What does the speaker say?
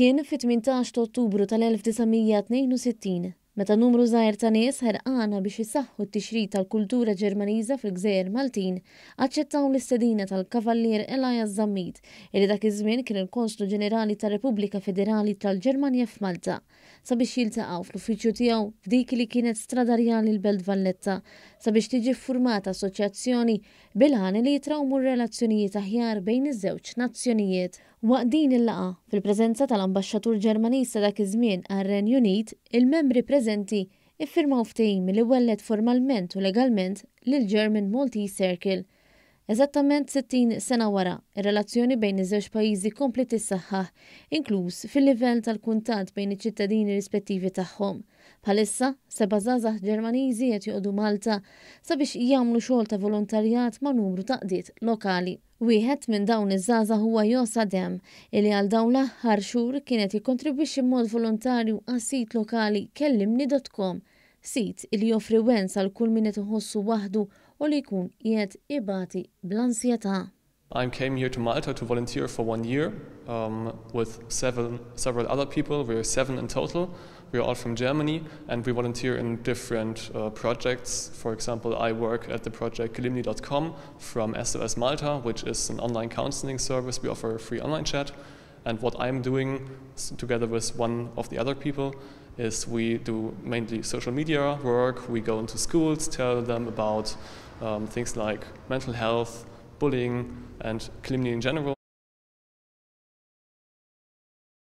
kien fit-18 ottubru tal-1962 meta numru zaħir ta' nies ħerqana biex isaħħu t-tixrid tal-kultura Ġermaniża fil-Gżejjer Maltin aċċettaw l-istedina tal-Kavallier Elaja Zammit li dak iż-żmien kien il-Konslu Ġenerali tar-Repubblika Federali tal-Ġermanja f'Malta sabiex jiltaqgħu fl-uffiċċju tiegħu f'dik li kienet stradarjali l-Belt Valletta sabiex tiġi formata assoċjazzjoni bil-ħani li jitrawmu r-relazzjonijiet aħjar bejn iż-żewġ nazzjonijiet. Waqt din il-laqa fil-preżenza tal-Ambaxxatur Ġermaniż dak iż-żmien għar-Renju Unit, il-membri preżenti preżenti iffirmaw ftehim li wellet formalment u legalment lil German Multi Circle Eżattament 60 sena wara, ir-relazzjoni bejn iż-żewġ pajjiżi kompli tissaħħaħ, inkluż fil-livell tal-kuntat bejn iċ-ċittadini rispettivi tagħhom. Bħalissa, seba' żgħażagħ Ġermaniżi qed joqogħdu Malta sabiex jagħmlu xogħol ta' volontarjat ma' numru ta' qdiet lokali. Wieħed minn dawn iż-żgħażagħ huwa Josa Dem, illi għal dawn l-aħħar xhur kienet jikkontribwixxi b'mod volontarju għas-sit lokali kellimni.com, sit il joffri wens għal kull min iħossu waħdu u li ibati I came here to Malta to volunteer for one year um, with seven, several other people. We are seven in total. We are all from Germany and we volunteer in different uh, projects. For example, I work at the project Kalimni.com from SOS Malta, which is an online counseling service. We offer a free online chat. And what I'm doing together with one of the other people is we do mainly social media work. We go into schools, tell them about um, things like mental health, bullying, and calumny in general.